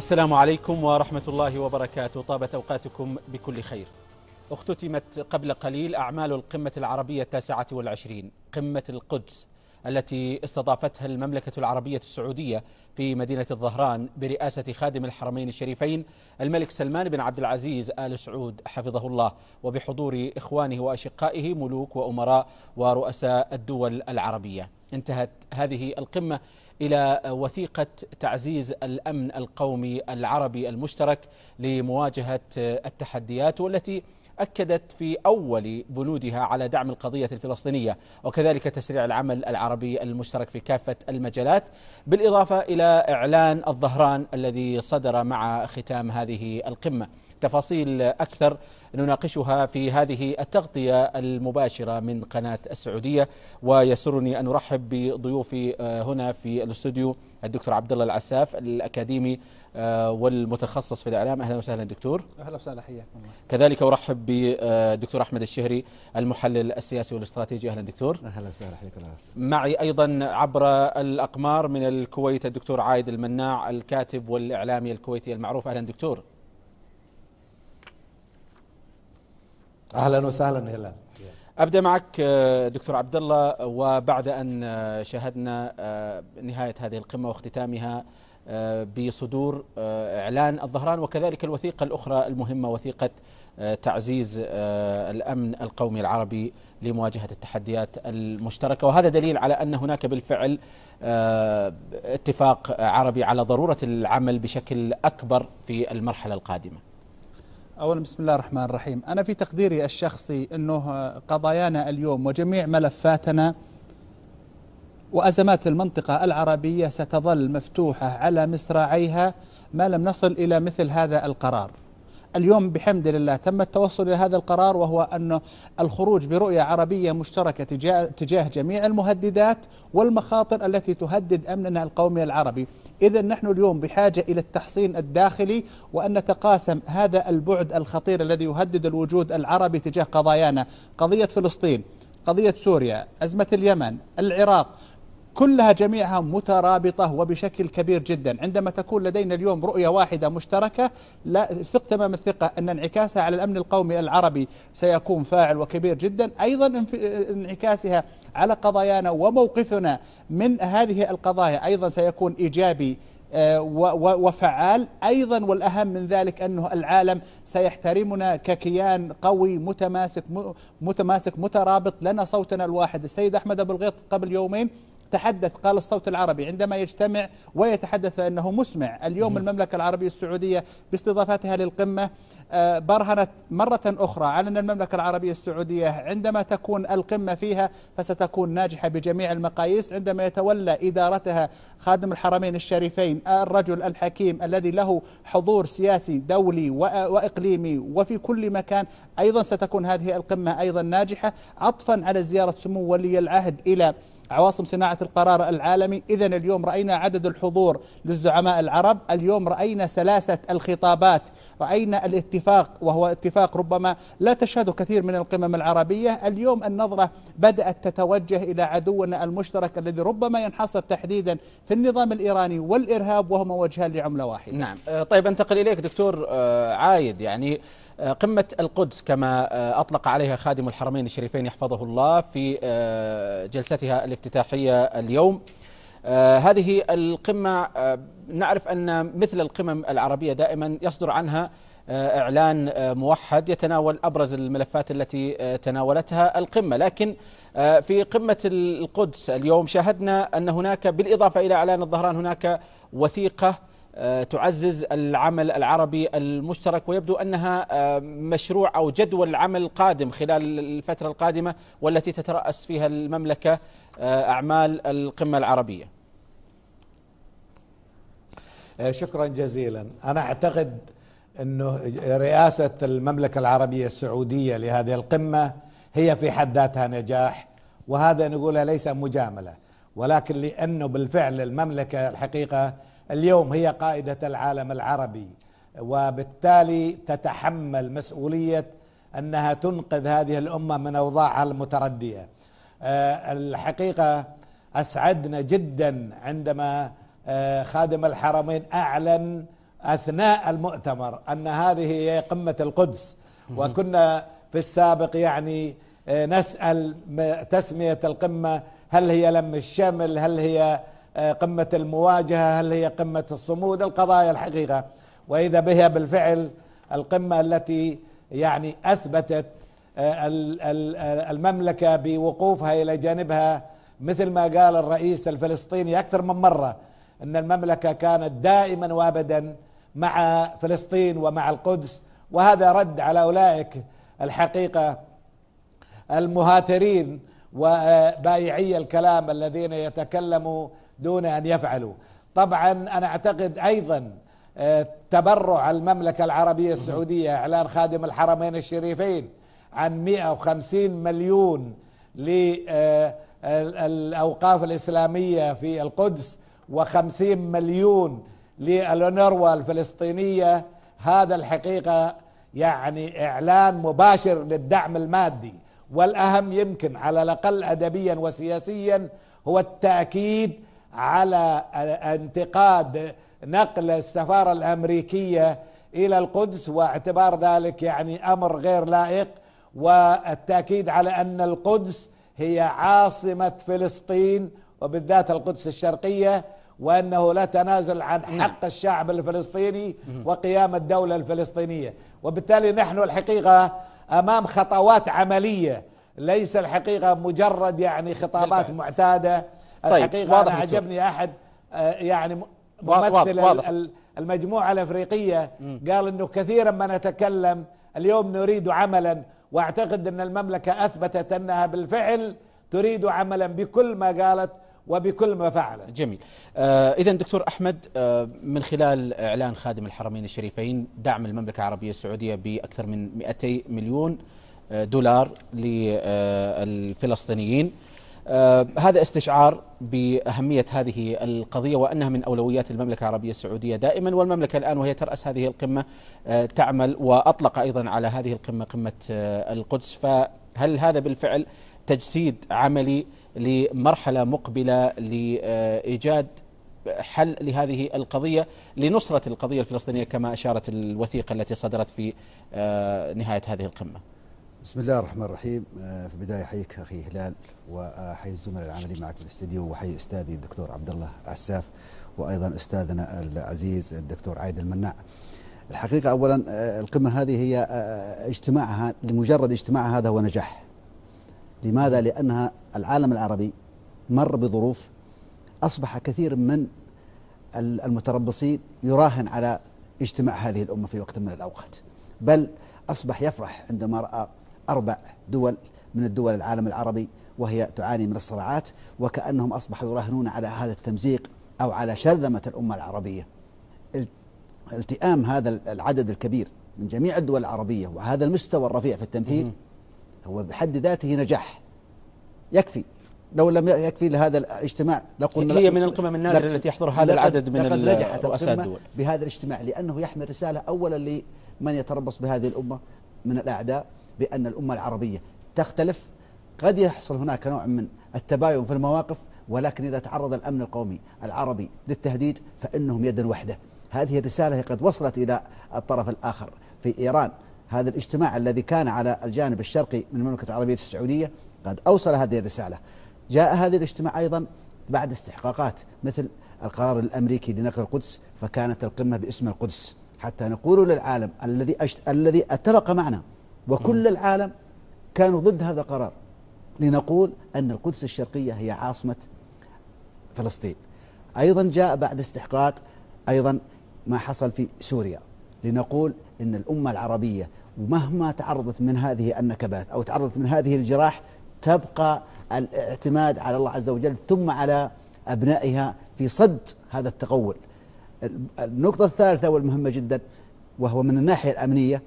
السلام عليكم ورحمة الله وبركاته طابت أوقاتكم بكل خير اختتمت قبل قليل أعمال القمة العربية التاسعة والعشرين قمة القدس التي استضافتها المملكة العربية السعودية في مدينة الظهران برئاسة خادم الحرمين الشريفين الملك سلمان بن عبد العزيز آل سعود حفظه الله وبحضور إخوانه وأشقائه ملوك وأمراء ورؤساء الدول العربية انتهت هذه القمة إلى وثيقة تعزيز الأمن القومي العربي المشترك لمواجهة التحديات والتي أكدت في أول بنودها على دعم القضية الفلسطينية وكذلك تسريع العمل العربي المشترك في كافة المجالات بالإضافة إلى إعلان الظهران الذي صدر مع ختام هذه القمة تفاصيل أكثر نناقشها في هذه التغطية المباشرة من قناة السعودية ويسرني أن أرحب بضيوفي آه، هنا في الاستوديو الدكتور عبد الله العساف الأكاديمي آه، والمتخصص في الإعلام أهلا وسهلا دكتور أهلا وسهلا حياكم الله كذلك أرحب بالدكتور أحمد الشهري المحلل السياسي والاستراتيجي أهلا دكتور أهلا وسهلا حياك الله معي أيضا عبر الأقمار من الكويت الدكتور عايد المناع الكاتب والإعلامي الكويتي المعروف أهلا دكتور اهلا وسهلا هلال ابدا معك آه، دكتور عبد الله وبعد ان آه، شاهدنا آه، نهايه هذه القمه واختتامها بصدور اعلان الظهران وكذلك الوثيقه الاخرى المهمه وثيقه تعزيز الامن القومي العربي لمواجهه التحديات المشتركه وهذا دليل على ان هناك بالفعل اتفاق عربي على ضروره العمل بشكل اكبر في المرحله القادمه. أولا بسم الله الرحمن الرحيم أنا في تقديري الشخصي أنه قضايانا اليوم وجميع ملفاتنا وأزمات المنطقة العربية ستظل مفتوحة على مصراعيها ما لم نصل إلى مثل هذا القرار اليوم بحمد لله تم التوصل إلى هذا القرار وهو أن الخروج برؤية عربية مشتركة تجاه جميع المهددات والمخاطر التي تهدد أمننا القومي العربي إذا نحن اليوم بحاجة إلى التحصين الداخلي وأن نتقاسم هذا البعد الخطير الذي يهدد الوجود العربي تجاه قضايانا قضية فلسطين قضية سوريا أزمة اليمن العراق كلها جميعها مترابطة وبشكل كبير جدا عندما تكون لدينا اليوم رؤية واحدة مشتركة لا ثق تمام الثقة أن انعكاسها على الأمن القومي العربي سيكون فاعل وكبير جدا أيضا انعكاسها على قضايانا وموقفنا من هذه القضايا أيضا سيكون إيجابي آه، وفعال أيضا والأهم من ذلك أنه العالم سيحترمنا ككيان قوي متماسك متماسك مترابط لنا صوتنا الواحد السيد أحمد أبو الغيط قبل يومين تحدث قال الصوت العربي عندما يجتمع ويتحدث أنه مسمع اليوم المملكة العربية السعودية باستضافتها للقمة آه، برهنت مرة أخرى على أن المملكة العربية السعودية عندما تكون القمة فيها فستكون ناجحة بجميع المقاييس عندما يتولى إدارتها خادم الحرمين الشريفين آه، الرجل الحكيم الذي له حضور سياسي دولي وإقليمي وفي كل مكان أيضا ستكون هذه القمة أيضا ناجحة عطفا على زيارة سمو ولي العهد إلى عواصم صناعة القرار العالمي إذا اليوم رأينا عدد الحضور للزعماء العرب اليوم رأينا سلاسة الخطابات رأينا الاتفاق وهو اتفاق ربما لا تشهده كثير من القمم العربية اليوم النظرة بدأت تتوجه إلى عدونا المشترك الذي ربما ينحصر تحديدا في النظام الإيراني والإرهاب وهما وجهان لعملة واحدة نعم آه، طيب أنتقل إليك دكتور آه، عايد يعني آه، قمة القدس كما آه، أطلق عليها خادم الحرمين الشريفين يحفظه الله في آه، جلستها الافتتاحية اليوم هذه القمة نعرف أن مثل القمم العربية دائما يصدر عنها إعلان موحد يتناول أبرز الملفات التي تناولتها القمة لكن في قمة القدس اليوم شاهدنا أن هناك بالإضافة إلى إعلان الظهران هناك وثيقة آه، تعزز العمل العربي المشترك ويبدو انها آه، مشروع او جدول عمل قادم خلال الفتره القادمه والتي تتراس فيها المملكه آه، اعمال القمه العربيه. شكرا جزيلا، انا اعتقد انه رئاسه المملكه العربيه السعوديه لهذه القمه هي في حد ذاتها نجاح وهذا نقولها ليس مجامله ولكن لانه بالفعل المملكه الحقيقه اليوم هي قائدة العالم العربي وبالتالي تتحمل مسؤولية أنها تنقذ هذه الأمة من أوضاعها المتردية آه، الحقيقة أسعدنا جدا عندما آه، خادم الحرمين أعلن أثناء المؤتمر أن هذه هي قمة القدس وكنا في السابق يعني آه، نسأل تسمية القمة هل هي لم الشمل هل هي آه، قمة المواجهة هل هي قمة الصمود القضايا الحقيقة وإذا بها بالفعل القمة التي يعني أثبتت آه، آه، المملكة بوقوفها إلى جانبها مثل ما قال الرئيس الفلسطيني أكثر من مرة أن المملكة كانت دائما وأبدا مع فلسطين ومع القدس وهذا رد على أولئك الحقيقة المهاترين وبائعي الكلام الذين يتكلموا دون أن يفعلوا طبعا أنا أعتقد أيضا آه، تبرع المملكة العربية السعودية إعلان خادم الحرمين الشريفين عن 150 مليون للأوقاف آه، الإسلامية في القدس و50 مليون للونروا الفلسطينية هذا الحقيقة يعني إعلان مباشر للدعم المادي والأهم يمكن على الأقل أدبيا وسياسيا هو التأكيد على انتقاد نقل السفاره الامريكيه الى القدس واعتبار ذلك يعني امر غير لائق والتاكيد على ان القدس هي عاصمه فلسطين وبالذات القدس الشرقيه وانه لا تنازل عن حق الشعب الفلسطيني وقيام الدوله الفلسطينيه وبالتالي نحن الحقيقه امام خطوات عمليه ليس الحقيقه مجرد يعني خطابات معتاده طيب الحقيقه واضح انا عجبني دكتور. احد آه، يعني ممثل واضح واضح المجموعه الافريقيه م. قال انه كثيرا ما نتكلم اليوم نريد عملا واعتقد ان المملكه اثبتت انها بالفعل تريد عملا بكل ما قالت وبكل ما فعلت جميل آه اذا دكتور احمد آه من خلال اعلان خادم الحرمين الشريفين دعم المملكه العربيه السعوديه باكثر من 200 مليون آه، دولار للفلسطينيين آه، هذا استشعار باهميه هذه القضيه وانها من اولويات المملكه العربيه السعوديه دائما والمملكه الان وهي تراس هذه القمه آه، تعمل واطلق ايضا على هذه القمه قمه آه، القدس فهل هذا بالفعل تجسيد عملي لمرحله مقبله لايجاد حل لهذه القضية لنصرة القضية الفلسطينية كما أشارت الوثيقة التي صدرت في نهاية هذه القمة بسم الله الرحمن الرحيم آه، في البدايه احييك اخي هلال واحيي الزملاء العاملين معك في الاستديو واحيي استاذي الدكتور عبد الله عساف وايضا استاذنا العزيز الدكتور عايد المناع. الحقيقه اولا آه، القمه هذه هي آه، اجتماعها لمجرد اجتماعها هذا هو نجاح. لماذا؟ لانها العالم العربي مر بظروف اصبح كثير من المتربصين يراهن على اجتماع هذه الامه في وقت من الاوقات. بل اصبح يفرح عندما راى أربع دول من الدول العالم العربي وهي تعاني من الصراعات وكأنهم أصبحوا يراهنون على هذا التمزيق أو على شرذمة الأمة العربية التئام هذا العدد الكبير من جميع الدول العربية وهذا المستوى الرفيع في التمثيل هو بحد ذاته نجاح يكفي لو لم يكفي لهذا الاجتماع لقلنا هي من القمم النادرة التي يحضرها هذا العدد من لقد نجحت رؤساء الدول بهذا الاجتماع لأنه يحمل رسالة أولا لمن يتربص بهذه الأمة من الأعداء بأن الأمة العربية تختلف قد يحصل هناك نوع من التباين في المواقف ولكن إذا تعرض الأمن القومي العربي للتهديد فإنهم يدا وحدة هذه الرسالة قد وصلت إلى الطرف الآخر في إيران هذا الاجتماع الذي كان على الجانب الشرقي من المملكة العربية السعودية قد أوصل هذه الرسالة جاء هذا الاجتماع أيضا بعد استحقاقات مثل القرار الأمريكي لنقل القدس فكانت القمة باسم القدس حتى نقول للعالم الذي الذي اتفق معنا وكل العالم كانوا ضد هذا القرار لنقول أن القدس الشرقية هي عاصمة فلسطين أيضا جاء بعد استحقاق أيضا ما حصل في سوريا لنقول أن الأمة العربية مهما تعرضت من هذه النكبات أو تعرضت من هذه الجراح تبقى الاعتماد على الله عز وجل ثم على أبنائها في صد هذا التقول النقطة الثالثة والمهمة جدا وهو من الناحية الأمنية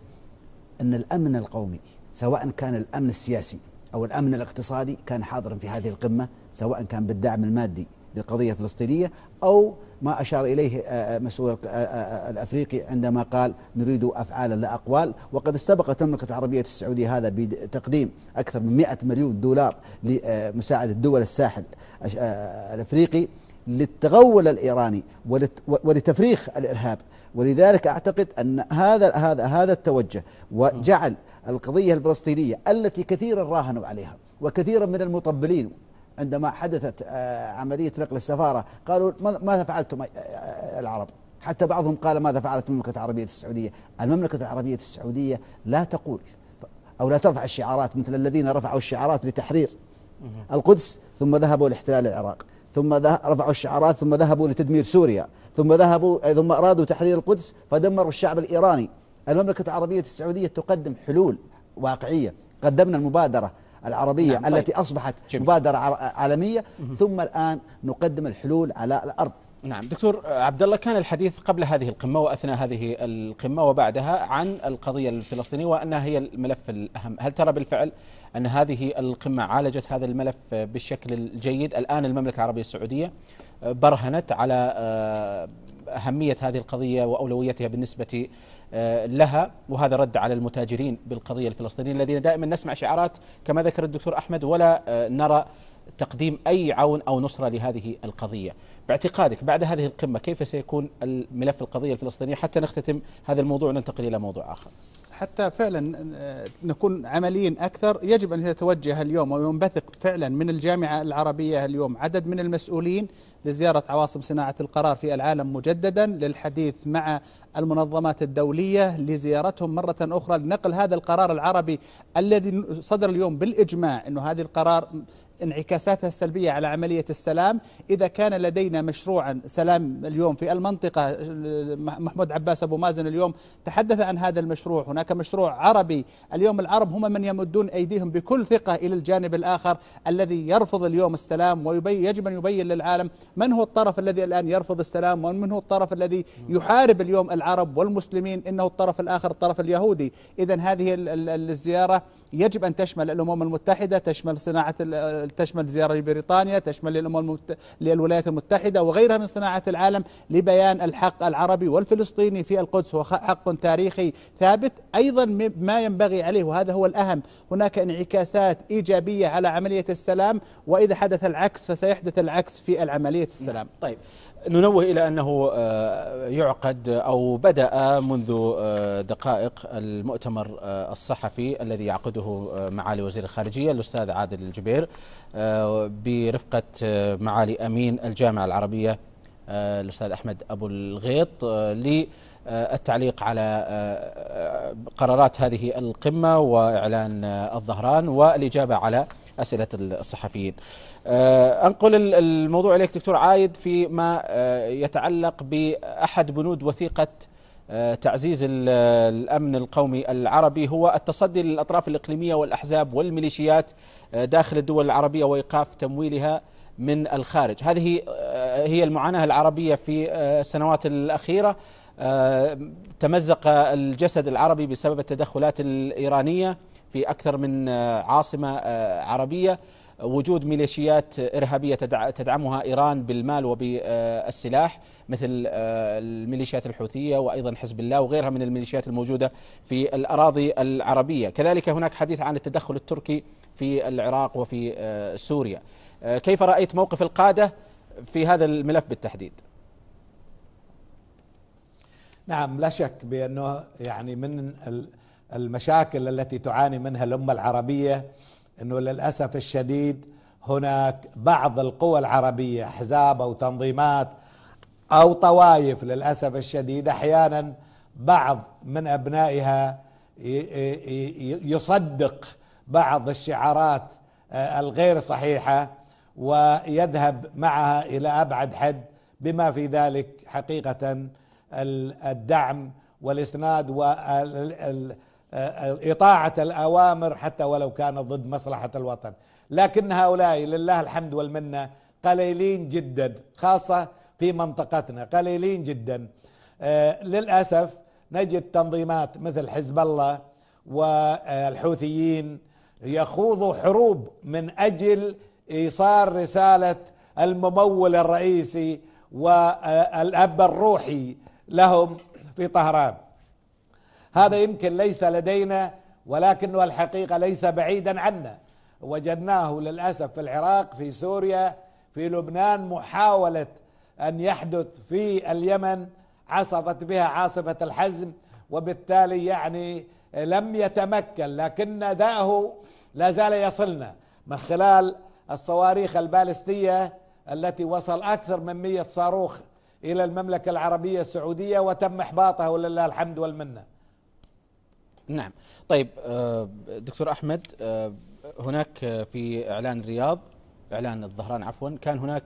أن الأمن القومي سواء كان الأمن السياسي أو الأمن الاقتصادي كان حاضرا في هذه القمة سواء كان بالدعم المادي للقضية الفلسطينية أو ما أشار إليه آه، آه، مسؤول آه، الأفريقي عندما قال نريد أفعالا لا أقوال وقد استبقت المملكة العربية السعودية هذا بتقديم أكثر من 100 مليون دولار لمساعدة دول الساحل الأفريقي للتغول الايراني ولتفريخ الارهاب ولذلك اعتقد ان هذا هذا هذا التوجه وجعل القضيه الفلسطينيه التي كثيرا راهنوا عليها وكثيرا من المطبلين عندما حدثت آه، عمليه نقل السفاره قالوا ماذا فعلتم آه، آه، العرب حتى بعضهم قال ماذا فعلت المملكه العربيه السعوديه المملكه العربيه السعوديه لا تقول او لا ترفع الشعارات مثل الذين رفعوا الشعارات لتحرير القدس ثم ذهبوا لاحتلال العراق ثم رفعوا الشعارات ثم ذهبوا لتدمير سوريا ثم ذهبوا آه، ثم أرادوا تحرير القدس فدمروا الشعب الإيراني المملكة العربية السعودية تقدم حلول واقعية قدمنا المبادرة العربية نعم التي طيب. أصبحت جميل. مبادرة عالمية ثم الآن نقدم الحلول على الأرض نعم دكتور آه، عبد الله كان الحديث قبل هذه القمة وأثناء هذه القمة وبعدها عن القضية الفلسطينية وأنها هي الملف الأهم هل ترى بالفعل أن هذه القمة عالجت هذا الملف بالشكل الجيد الآن المملكة العربية السعودية برهنت على آه، أهمية هذه القضية وأولويتها بالنسبة آه، لها وهذا رد على المتاجرين بالقضية الفلسطينية الذين دائما نسمع شعارات كما ذكر الدكتور أحمد ولا آه، نرى تقديم أي عون أو نصرة لهذه القضية باعتقادك بعد هذه القمة كيف سيكون الملف القضية الفلسطينية حتى نختتم هذا الموضوع وننتقل إلى موضوع آخر حتى فعلا آه، نكون عمليين أكثر يجب أن يتوجه اليوم وينبثق فعلا من الجامعة العربية اليوم عدد من المسؤولين لزيارة عواصم صناعة القرار في العالم مجددا للحديث مع المنظمات الدولية لزيارتهم مرة أخرى لنقل هذا القرار العربي الذي صدر اليوم بالإجماع أنه هذا القرار انعكاساتها السلبية على عملية السلام إذا كان لدينا مشروعا سلام اليوم في المنطقة محمود عباس أبو مازن اليوم تحدث عن هذا المشروع هناك مشروع عربي اليوم العرب هم من يمدون أيديهم بكل ثقة إلى الجانب الآخر الذي يرفض اليوم السلام ويجب أن يبين للعالم من هو الطرف الذي الآن يرفض السلام ومن هو الطرف الذي يحارب اليوم العرب والمسلمين إنه الطرف الآخر الطرف اليهودي إذا هذه الزيارة يجب أن تشمل الأمم المتحدة تشمل صناعة تشمل زيارة لبريطانيا تشمل الامم المت... للولايات المتحدة وغيرها من صناعة العالم لبيان الحق العربي والفلسطيني في القدس هو حق تاريخي ثابت أيضا ما ينبغي عليه وهذا هو الأهم هناك انعكاسات إيجابية على عملية السلام وإذا حدث العكس فسيحدث العكس في العملية السلام طيب ننوه إلى أنه آه، يعقد أو بدأ منذ آه، دقائق المؤتمر آه، الصحفي الذي يعقده معالي وزير الخارجية الأستاذ عادل الجبير برفقة معالي أمين الجامعة العربية الأستاذ أحمد أبو الغيط للتعليق على قرارات هذه القمة وإعلان الظهران والإجابة على أسئلة الصحفيين آه، أنقل الموضوع إليك دكتور عايد فيما آه، يتعلق بأحد بنود وثيقة آه، تعزيز الامن القومي العربي هو التصدي للاطراف الاقليميه والاحزاب والميليشيات داخل الدول العربيه وايقاف تمويلها من الخارج، هذه هي المعاناه العربيه في السنوات الاخيره تمزق الجسد العربي بسبب التدخلات الايرانيه في أكثر من آه، عاصمة آه، عربية وجود ميليشيات إرهابية تدعمها إيران بالمال وبالسلاح مثل آه، الميليشيات الحوثية وأيضا حزب الله وغيرها من الميليشيات الموجودة في الأراضي العربية كذلك هناك حديث عن التدخل التركي في العراق وفي سوريا كيف رأيت موقف القادة في هذا الملف بالتحديد؟ نعم لا شك بأنه يعني من ال المشاكل التي تعاني منها الأمة العربية أنه للأسف الشديد هناك بعض القوى العربية أحزاب أو تنظيمات أو طوائف للأسف الشديد أحيانا بعض من أبنائها يصدق بعض الشعارات آه، الغير صحيحة ويذهب معها إلى أبعد حد بما في ذلك حقيقة الدعم والإسناد والإسناد آه، إطاعة الأوامر حتى ولو كانت ضد مصلحة الوطن لكن هؤلاء لله الحمد والمنة قليلين جدا خاصة في منطقتنا قليلين جدا آه، للأسف نجد تنظيمات مثل حزب الله والحوثيين يخوضوا حروب من أجل إيصال رسالة الممول الرئيسي والأب الروحي لهم في طهران هذا يمكن ليس لدينا ولكنه الحقيقة ليس بعيدا عنا وجدناه للأسف في العراق في سوريا في لبنان محاولة أن يحدث في اليمن عصفت بها عاصفة الحزم وبالتالي يعني لم يتمكن لكن أداءه لا زال يصلنا من خلال الصواريخ البالستية التي وصل أكثر من مئة صاروخ إلى المملكة العربية السعودية وتم إحباطه ولله الحمد والمنه نعم طيب آه، دكتور أحمد آه، هناك آه، في إعلان الرياض إعلان الظهران عفوا كان هناك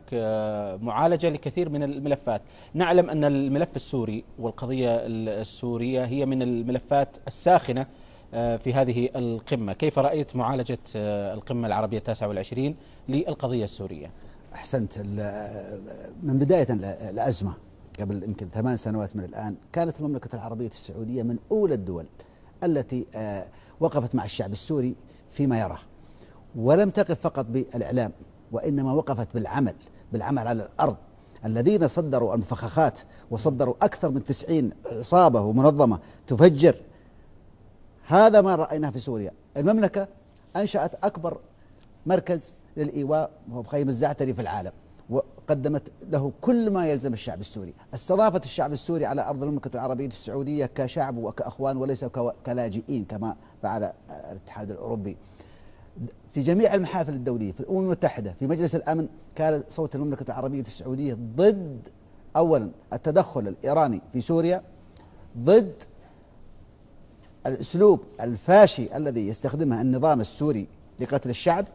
معالجة لكثير من الملفات نعلم أن الملف السوري والقضية السورية هي من الملفات الساخنة في هذه القمة كيف رأيت معالجة القمة العربية التاسعة والعشرين للقضية السورية أحسنت من بداية الأزمة قبل يمكن ثمان سنوات من الآن كانت المملكة العربية السعودية من أولى الدول التي آه، وقفت مع الشعب السوري فيما يراه ولم تقف فقط بالإعلام وإنما وقفت بالعمل بالعمل على الأرض الذين صدروا المفخخات وصدروا أكثر من تسعين عصابة ومنظمة تفجر هذا ما رأيناه في سوريا المملكة أنشأت أكبر مركز للإيواء وهو بخيم الزعتري في العالم قدمت له كل ما يلزم الشعب السوري استضافت الشعب السوري على أرض المملكة العربية السعودية كشعب وكأخوان وليس كلاجئين كما فعل الاتحاد الأوروبي في جميع المحافل الدولية في الأمم المتحدة في مجلس الأمن كان صوت المملكة العربية السعودية ضد أولا التدخل الإيراني في سوريا ضد الأسلوب الفاشي الذي يستخدمه النظام السوري لقتل الشعب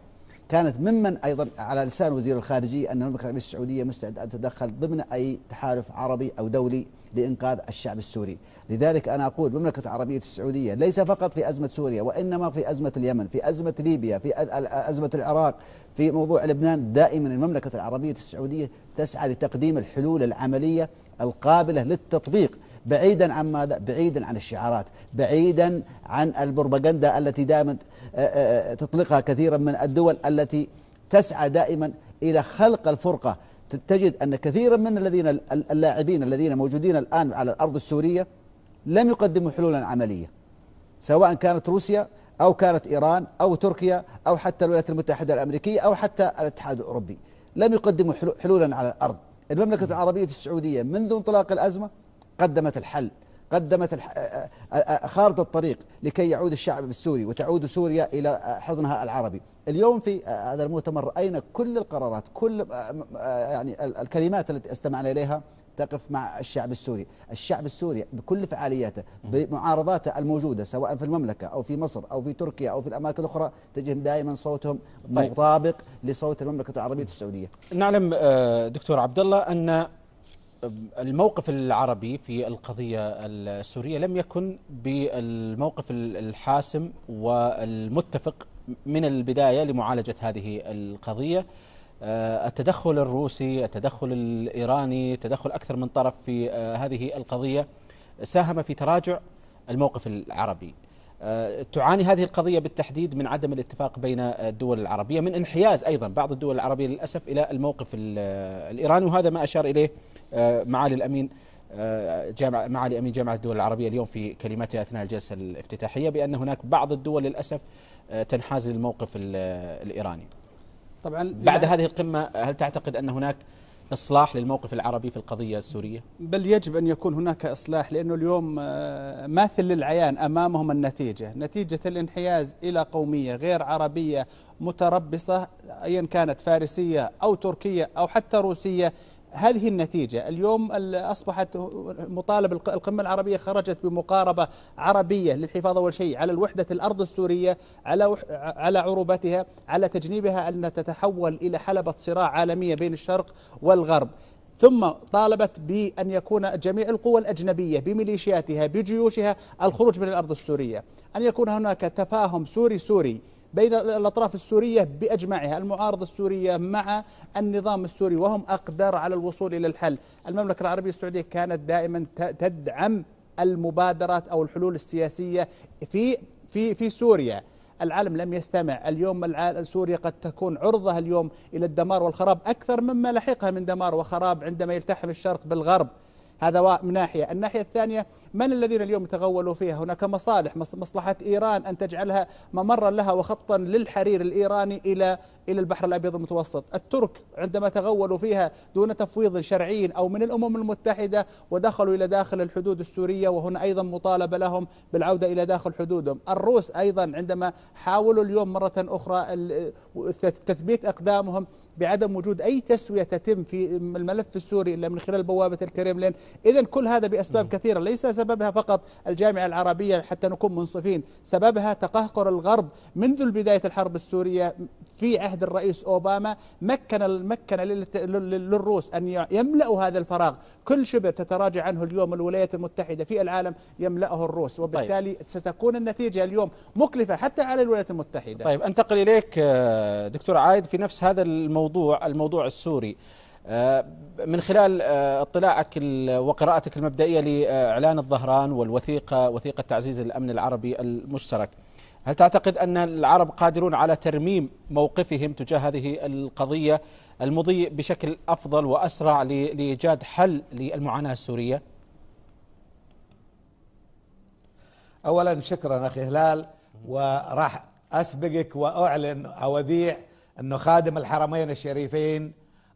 كانت ممن أيضا على لسان وزير الخارجية أن المملكة العربية السعودية مستعدة أن تتدخل ضمن أي تحالف عربي أو دولي لإنقاذ الشعب السوري لذلك أنا أقول المملكة العربية السعودية ليس فقط في أزمة سوريا وإنما في أزمة اليمن في أزمة ليبيا في أزمة العراق في موضوع لبنان دائما المملكة العربية السعودية تسعى لتقديم الحلول العملية القابلة للتطبيق بعيدا عن ماذا بعيدا عن الشعارات بعيدا عن البروباغندا التي دائما آه، آه، آه، تطلقها كثيرا من الدول التي تسعى دائما إلى خلق الفرقة تجد أن كثيرا من الذين اللاعبين الذين موجودين الآن على الأرض السورية لم يقدموا حلولا عملية سواء كانت روسيا أو كانت إيران أو تركيا أو حتى الولايات المتحدة الأمريكية أو حتى الاتحاد الأوروبي لم يقدموا حلولا على الأرض المملكة العربية السعودية منذ انطلاق الأزمة قدمت الحل قدمت خارطة الطريق لكي يعود الشعب السوري وتعود سوريا إلى حضنها العربي اليوم في هذا المؤتمر رأينا كل القرارات كل يعني الكلمات التي استمعنا إليها تقف مع الشعب السوري الشعب السوري بكل فعالياته بمعارضاته الموجودة سواء في المملكة أو في مصر أو في تركيا أو في الأماكن الأخرى تجهم دائما صوتهم طيب. مطابق لصوت المملكة العربية السعودية نعلم دكتور عبد الله أن الموقف العربي في القضية السورية لم يكن بالموقف الحاسم والمتفق من البداية لمعالجة هذه القضية آه، التدخل الروسي التدخل الإيراني تدخل أكثر من طرف في آه، هذه القضية ساهم في تراجع الموقف العربي آه، تعاني هذه القضية بالتحديد من عدم الاتفاق بين الدول العربية من انحياز أيضا بعض الدول العربية للأسف إلى الموقف الإيراني وهذا ما أشار إليه آه، معالي الامين آه، جامعة معالي امين جامعه الدول العربيه اليوم في كلمته اثناء الجلسه الافتتاحيه بان هناك بعض الدول للاسف آه، تنحاز للموقف الايراني. طبعا بعد هذه القمه هل تعتقد ان هناك اصلاح للموقف العربي في القضيه السوريه؟ بل يجب ان يكون هناك اصلاح لانه اليوم ماثل للعيان امامهم النتيجه، نتيجه الانحياز الى قوميه غير عربيه متربصه ايا كانت فارسيه او تركيه او حتى روسيه هذه النتيجة اليوم أصبحت مطالب القمة العربية خرجت بمقاربة عربية للحفاظ أول شيء على الوحدة الأرض السورية على على عروبتها على تجنيبها أن تتحول إلى حلبة صراع عالمية بين الشرق والغرب ثم طالبت بأن يكون جميع القوى الأجنبية بميليشياتها بجيوشها الخروج من الأرض السورية أن يكون هناك تفاهم سوري سوري بين الأطراف السورية بأجمعها المعارضة السورية مع النظام السوري وهم أقدر على الوصول إلى الحل المملكة العربية السعودية كانت دائما تدعم المبادرات أو الحلول السياسية في في في سوريا العالم لم يستمع اليوم سوريا قد تكون عرضة اليوم إلى الدمار والخراب أكثر مما لحقها من دمار وخراب عندما يلتحم الشرق بالغرب هذا من ناحية الناحية الثانية من الذين اليوم يتغولوا فيها هناك مصالح مصلحة إيران أن تجعلها ممرا لها وخطا للحرير الإيراني إلى إلى البحر الأبيض المتوسط الترك عندما تغولوا فيها دون تفويض شرعي أو من الأمم المتحدة ودخلوا إلى داخل الحدود السورية وهنا أيضا مطالبة لهم بالعودة إلى داخل حدودهم الروس أيضا عندما حاولوا اليوم مرة أخرى تثبيت أقدامهم بعدم وجود أي تسوية تتم في الملف السوري إلا من خلال بوابة الكريملين إذا كل هذا بأسباب كثيرة ليس سببها فقط الجامعة العربية حتى نكون منصفين سببها تقهقر الغرب منذ بداية الحرب السورية في عهد الرئيس أوباما مكن مكن للروس أن يملأوا هذا الفراغ كل شبر تتراجع عنه اليوم الولايات المتحدة في العالم يملأه الروس وبالتالي طيب. ستكون النتيجة اليوم مكلفة حتى على الولايات المتحدة طيب أنتقل إليك آه، دكتور عايد في نفس هذا الموضوع موضوع الموضوع السوري آه، من خلال آه، اطلاعك وقراءتك المبدئيه لاعلان الظهران والوثيقه وثيقه تعزيز الامن العربي المشترك هل تعتقد ان العرب قادرون على ترميم موقفهم تجاه هذه القضيه المضي بشكل افضل واسرع لايجاد حل للمعاناه السوريه؟ اولا شكرا اخي هلال وراح اسبقك واعلن اوديع انه خادم الحرمين الشريفين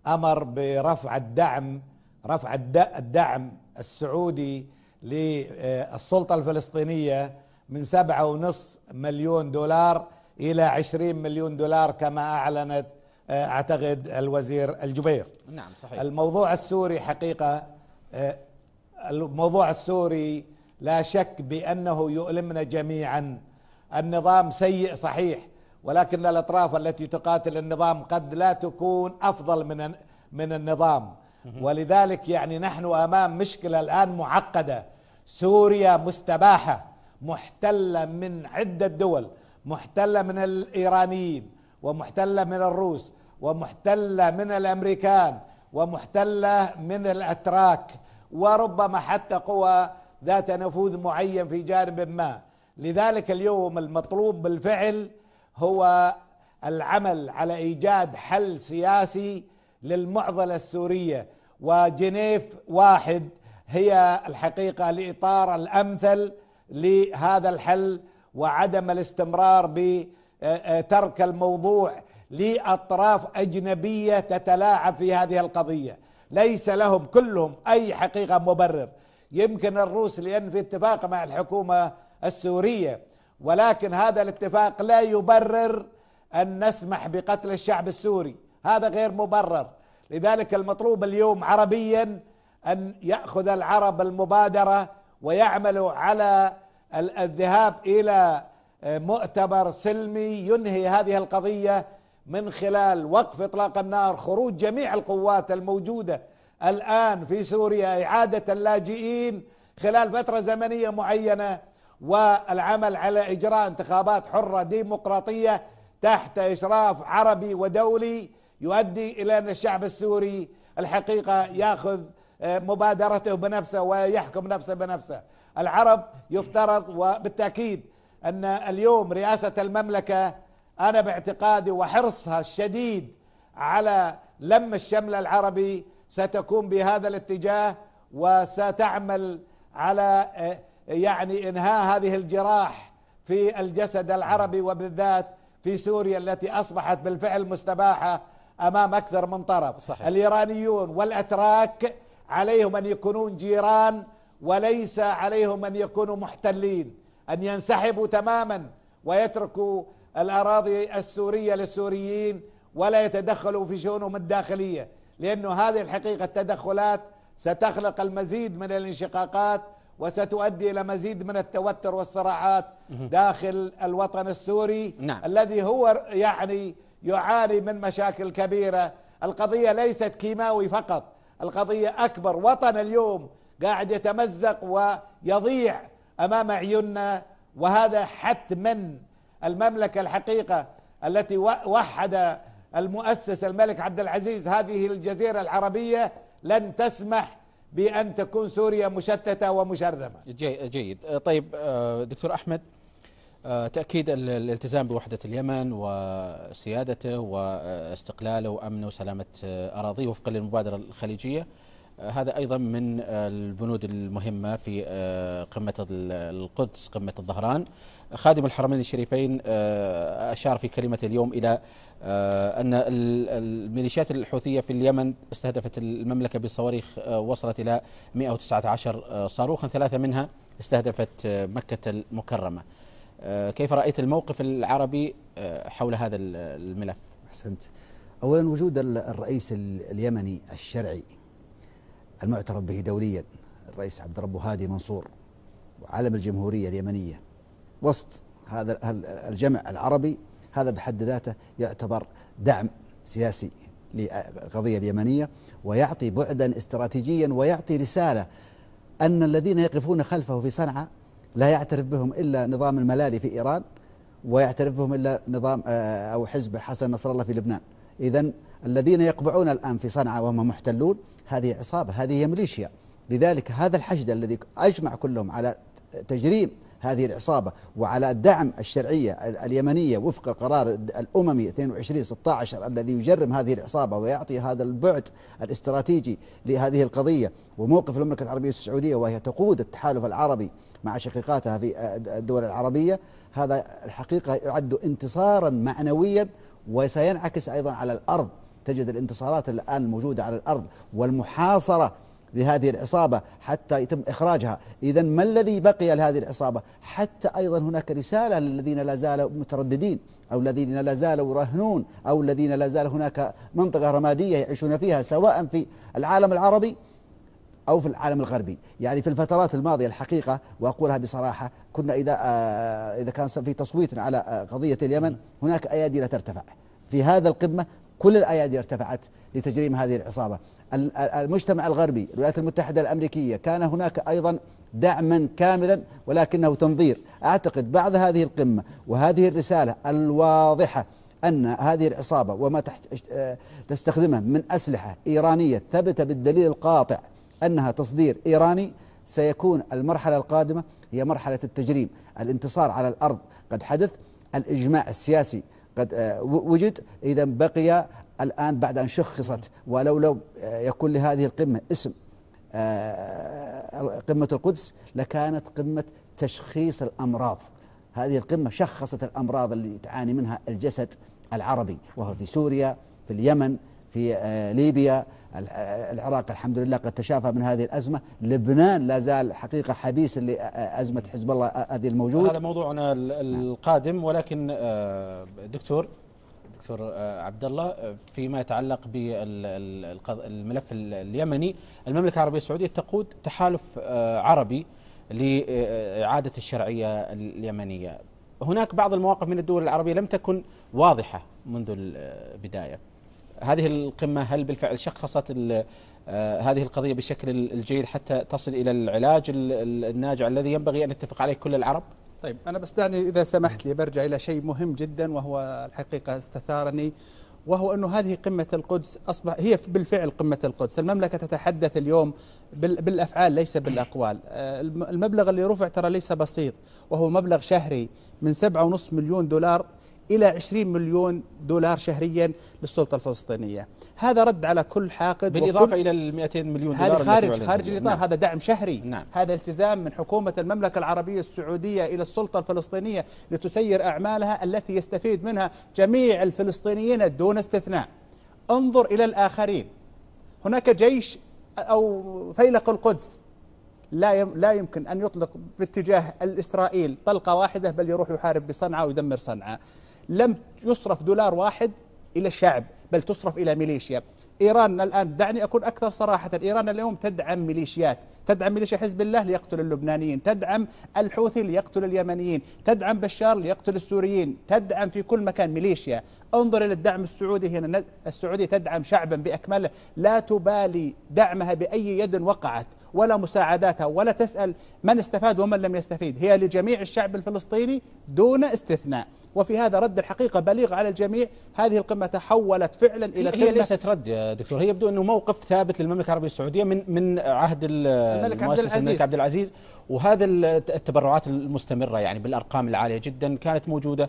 امر برفع الدعم رفع الدعم السعودي للسلطه الفلسطينيه من سبعة ونص مليون دولار إلى عشرين مليون دولار كما أعلنت آه، أعتقد الوزير الجبير نعم صحيح الموضوع السوري حقيقة آه، الموضوع السوري لا شك بأنه يؤلمنا جميعا النظام سيء صحيح ولكن الأطراف التي تقاتل النظام قد لا تكون أفضل من من النظام ولذلك يعني نحن أمام مشكلة الآن معقدة سوريا مستباحة محتلة من عدة دول محتلة من الإيرانيين ومحتلة من الروس ومحتلة من الأمريكان ومحتلة من الأتراك وربما حتى قوى ذات نفوذ معين في جانب ما لذلك اليوم المطلوب بالفعل هو العمل على ايجاد حل سياسي للمعضله السوريه وجنيف واحد هي الحقيقه الاطار الامثل لهذا الحل وعدم الاستمرار بترك الموضوع لاطراف اجنبيه تتلاعب في هذه القضيه ليس لهم كلهم اي حقيقه مبرر يمكن الروس لان في اتفاق مع الحكومه السوريه ولكن هذا الاتفاق لا يبرر ان نسمح بقتل الشعب السوري هذا غير مبرر لذلك المطلوب اليوم عربيا ان ياخذ العرب المبادره ويعملوا على الذهاب الى آه، مؤتمر سلمي ينهي هذه القضيه من خلال وقف اطلاق النار خروج جميع القوات الموجوده الان في سوريا اعاده اللاجئين خلال فتره زمنيه معينه والعمل على إجراء انتخابات حرة ديمقراطية تحت إشراف عربي ودولي يؤدي إلى أن الشعب السوري الحقيقة يأخذ آه، مبادرته بنفسه ويحكم نفسه بنفسه العرب يفترض وبالتأكيد أن اليوم رئاسة المملكة أنا باعتقادي وحرصها الشديد على لم الشمل العربي ستكون بهذا الاتجاه وستعمل على آه، يعني إنهاء هذه الجراح في الجسد العربي وبالذات في سوريا التي أصبحت بالفعل مستباحة أمام أكثر من طرف صحيح. الإيرانيون والأتراك عليهم أن يكونون جيران وليس عليهم أن يكونوا محتلين أن ينسحبوا تماما ويتركوا الأراضي السورية للسوريين ولا يتدخلوا في شؤونهم الداخلية لأنه هذه الحقيقة التدخلات ستخلق المزيد من الانشقاقات وستؤدي إلى مزيد من التوتر والصراعات داخل الوطن السوري نعم. الذي هو يعني يعاني من مشاكل كبيرة القضية ليست كيماوي فقط القضية أكبر وطن اليوم قاعد يتمزق ويضيع أمام عيوننا وهذا حتما المملكة الحقيقة التي وحد المؤسس الملك عبد العزيز هذه الجزيرة العربية لن تسمح بأن تكون سوريا مشتتة ومشرذمة جي جيد آه، طيب آه، دكتور أحمد آه، تأكيد الالتزام بوحدة اليمن وسيادته واستقلاله وأمنه وسلامة أراضيه وفقا للمبادرة الخليجية آه، هذا أيضا من آه، البنود المهمة في آه، قمة القدس قمة الظهران خادم الحرمين الشريفين أشار في كلمة اليوم إلى أن الميليشيات الحوثية في اليمن استهدفت المملكة بصواريخ وصلت إلى 119 صاروخا ثلاثة منها استهدفت مكة المكرمة كيف رأيت الموقف العربي حول هذا الملف؟ أحسنت أولا وجود الرئيس اليمني الشرعي المعترف به دوليا الرئيس عبد ربه هادي منصور وعلم الجمهورية اليمنية وسط هذا الجمع العربي هذا بحد ذاته يعتبر دعم سياسي للقضية اليمنية ويعطي بعدا استراتيجيا ويعطي رسالة أن الذين يقفون خلفه في صنعاء لا يعترف بهم إلا نظام الملالي في إيران ويعترف بهم إلا نظام آه، أو حزب حسن نصر الله في لبنان إذا الذين يقبعون الآن في صنعاء وهم محتلون هذه عصابة هذه ميليشيا لذلك هذا الحشد الذي أجمع كلهم على تجريم هذه العصابة وعلى دعم الشرعية اليمنية وفق القرار الأممي 22-16 الذي يجرم هذه العصابة ويعطي هذا البعد الاستراتيجي لهذه القضية وموقف المملكة العربية السعودية وهي تقود التحالف العربي مع شقيقاتها في آه، الدول العربية هذا الحقيقة يعد انتصارا معنويا وسينعكس أيضا على الأرض تجد الانتصارات الآن الموجودة على الأرض والمحاصرة لهذه العصابة حتى يتم إخراجها إذا ما الذي بقي لهذه العصابة حتى أيضا هناك رسالة للذين لا زالوا مترددين أو الذين لا زالوا يراهنون أو الذين لا زال هناك منطقة رمادية يعيشون فيها سواء في العالم العربي أو في العالم الغربي يعني في الفترات الماضية الحقيقة وأقولها بصراحة كنا إذا, آه، إذا كان في تصويت على آه، قضية اليمن هناك أيادي لا ترتفع في هذا القمة كل الأيادي ارتفعت لتجريم هذه العصابة المجتمع الغربي الولايات المتحدة الأمريكية كان هناك أيضا دعما كاملا ولكنه تنظير أعتقد بعد هذه القمة وهذه الرسالة الواضحة أن هذه العصابة وما آه، تستخدمه من أسلحة إيرانية ثبت بالدليل القاطع أنها تصدير إيراني سيكون المرحلة القادمة هي مرحلة التجريم الانتصار على الأرض قد حدث الإجماع السياسي قد آه، وجد إذا بقي الآن بعد أن شخصت ولو لو آه، يكون لهذه القمة اسم آه، قمة القدس لكانت قمة تشخيص الأمراض هذه القمة شخصت الأمراض اللي تعاني منها الجسد العربي وهو في سوريا في اليمن في ليبيا العراق الحمد لله قد تشافى من هذه الأزمة لبنان لا زال حقيقة حبيس لأزمة حزب الله هذه الموجود هذا موضوعنا القادم ولكن آه، دكتور دكتور آه، عبد الله آه، فيما يتعلق بالملف اليمني المملكة العربية السعودية تقود تحالف عربي لإعادة الشرعية اليمنية هناك بعض المواقف من الدول العربية لم تكن واضحة منذ البداية هذه القمة هل بالفعل شخصت آه، هذه القضية بالشكل الجيد حتى تصل إلى العلاج الناجع الذي ينبغي أن يتفق عليه كل العرب؟ طيب أنا بس دعني إذا سمحت لي برجع إلى شيء مهم جدا وهو الحقيقة استثارني وهو أنه هذه قمة القدس أصبح هي بالفعل قمة القدس المملكة تتحدث اليوم بالأفعال ليس بالأقوال آه، المبلغ اللي رفع ترى ليس بسيط وهو مبلغ شهري من 7.5 مليون دولار إلى 20 مليون دولار شهريا للسلطة الفلسطينية هذا رد على كل حاقد بالإضافة إلى ال 200 مليون دولار هذا خارج خارج الإطار نعم. هذا دعم شهري نعم. هذا التزام من حكومة المملكة العربية السعودية إلى السلطة الفلسطينية لتسير أعمالها التي يستفيد منها جميع الفلسطينيين دون استثناء انظر إلى الآخرين هناك جيش أو فيلق القدس لا لا يمكن أن يطلق باتجاه الإسرائيل طلقة واحدة بل يروح يحارب بصنعاء ويدمر صنعاء لم يصرف دولار واحد إلى الشعب بل تصرف إلى ميليشيا إيران الآن دعني أكون أكثر صراحة إيران اليوم تدعم ميليشيات تدعم ميليشيا حزب الله ليقتل اللبنانيين تدعم الحوثي ليقتل اليمنيين تدعم بشار ليقتل السوريين تدعم في كل مكان ميليشيا انظر إلى الدعم السعودي هنا السعودية تدعم شعبا بأكمله لا تبالي دعمها بأي يد وقعت ولا مساعداتها ولا تسأل من استفاد ومن لم يستفيد هي لجميع الشعب الفلسطيني دون استثناء وفي هذا رد الحقيقة بليغ على الجميع هذه القمة تحولت فعلا إلى هي ليست رد يا دكتور هي يبدو أنه موقف ثابت للمملكة العربية السعودية من من عهد الملك عبد العزيز الملك عبد العزيز وهذا التبرعات المستمرة يعني بالأرقام العالية جدا كانت موجودة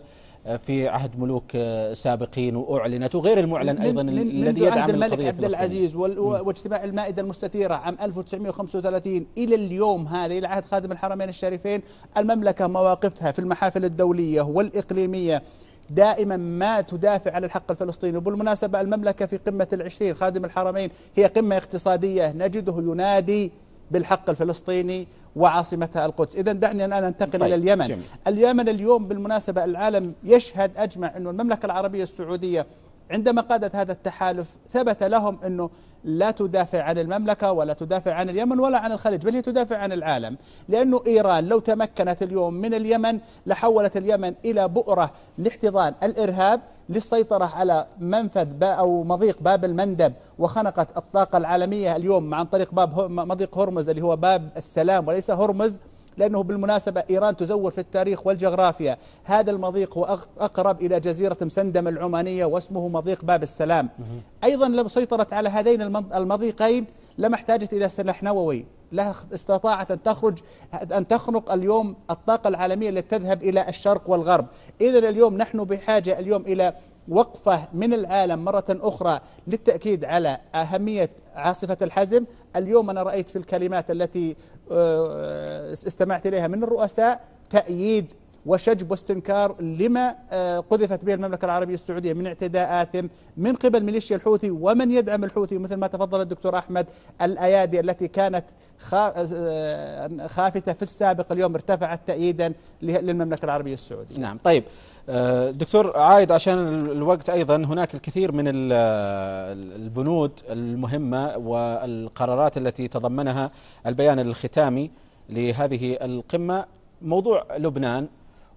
في عهد ملوك سابقين واعلنت وغير المعلن ايضا الذي يدعم عهد الملك عبد العزيز واجتماع المائده المستثيره عام 1935 الى اليوم هذا الى عهد خادم الحرمين الشريفين المملكه مواقفها في المحافل الدوليه والاقليميه دائما ما تدافع عن الحق الفلسطيني وبالمناسبة المملكة في قمة العشرين خادم الحرمين هي قمة اقتصادية نجده ينادي بالحق الفلسطيني وعاصمتها القدس إذا دعني أن أنا أنتقل طيب. إلى اليمن جميل. اليمن اليوم بالمناسبة العالم يشهد أجمع أن المملكة العربية السعودية عندما قادت هذا التحالف ثبت لهم أنه لا تدافع عن المملكة ولا تدافع عن اليمن ولا عن الخليج بل هي تدافع عن العالم لأنه إيران لو تمكنت اليوم من اليمن لحولت اليمن إلى بؤرة لاحتضان الإرهاب للسيطرة على منفذ أو مضيق باب المندب وخنقت الطاقة العالمية اليوم عن طريق باب مضيق هرمز اللي هو باب السلام وليس هرمز لأنه بالمناسبة إيران تزور في التاريخ والجغرافيا هذا المضيق هو أقرب إلى جزيرة مسندم العمانية واسمه مضيق باب السلام أيضا لو سيطرت على هذين المضيقين لما احتاجت إلى سلاح نووي لها استطاعت أن تخرج أن تخنق اليوم الطاقة العالمية التي تذهب إلى الشرق والغرب إذا اليوم نحن بحاجة اليوم إلى وقفة من العالم مرة أخرى للتأكيد على أهمية عاصفة الحزم اليوم أنا رأيت في الكلمات التي آه، استمعت إليها من الرؤساء تأييد وشجب واستنكار لما آه، قذفت به المملكة العربية السعودية من اعتداءات من قبل ميليشيا الحوثي ومن يدعم الحوثي مثل ما تفضل الدكتور أحمد الأيادي التي كانت آه، آه، خافتة في السابق اليوم ارتفعت تأييدا للمملكة العربية السعودية نعم طيب دكتور عايد عشان الوقت أيضا هناك الكثير من البنود المهمة والقرارات التي تضمنها البيان الختامي لهذه القمة موضوع لبنان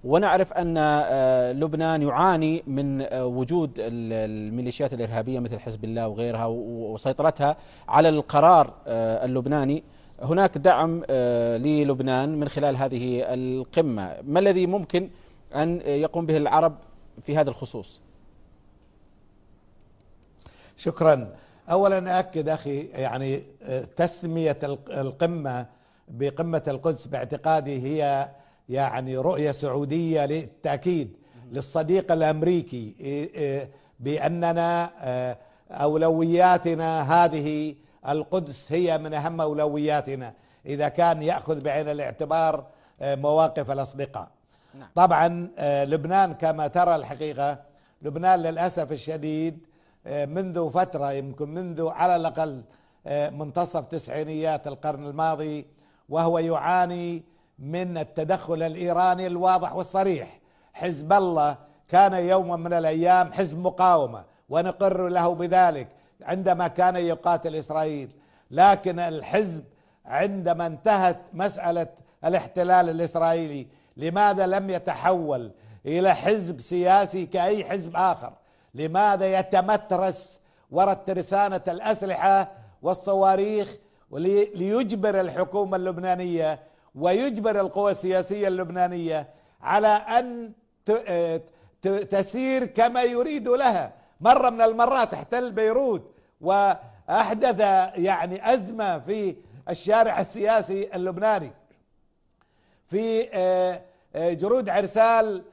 ونعرف أن آه، لبنان يعاني من آه، وجود الميليشيات الإرهابية مثل حزب الله وغيرها وسيطرتها على القرار آه، اللبناني هناك دعم للبنان من خلال هذه القمة ما الذي ممكن أن يقوم به العرب في هذا الخصوص شكرا أولا أكد أخي يعني تسمية القمة بقمة القدس باعتقادي هي يعني رؤية سعودية للتأكيد للصديق الأمريكي إيه، إيه، بأننا آه، أولوياتنا هذه القدس هي من أهم أولوياتنا إذا كان يأخذ بعين الاعتبار آه، مواقف الأصدقاء نعم. طبعا آه، لبنان كما ترى الحقيقة لبنان للأسف الشديد منذ فترة يمكن منذ على الأقل منتصف تسعينيات القرن الماضي وهو يعاني من التدخل الايراني الواضح والصريح حزب الله كان يوما من الايام حزب مقاومه ونقر له بذلك عندما كان يقاتل اسرائيل لكن الحزب عندما انتهت مساله الاحتلال الاسرائيلي لماذا لم يتحول الى حزب سياسي كاي حزب اخر لماذا يتمترس وراء ترسانه الاسلحه والصواريخ ليجبر الحكومه اللبنانيه ويجبر القوى السياسية اللبنانية على أن تسير كما يريد لها مرة من المرات احتل بيروت وأحدث يعني أزمة في الشارع السياسي اللبناني في آه، آه، جرود عرسال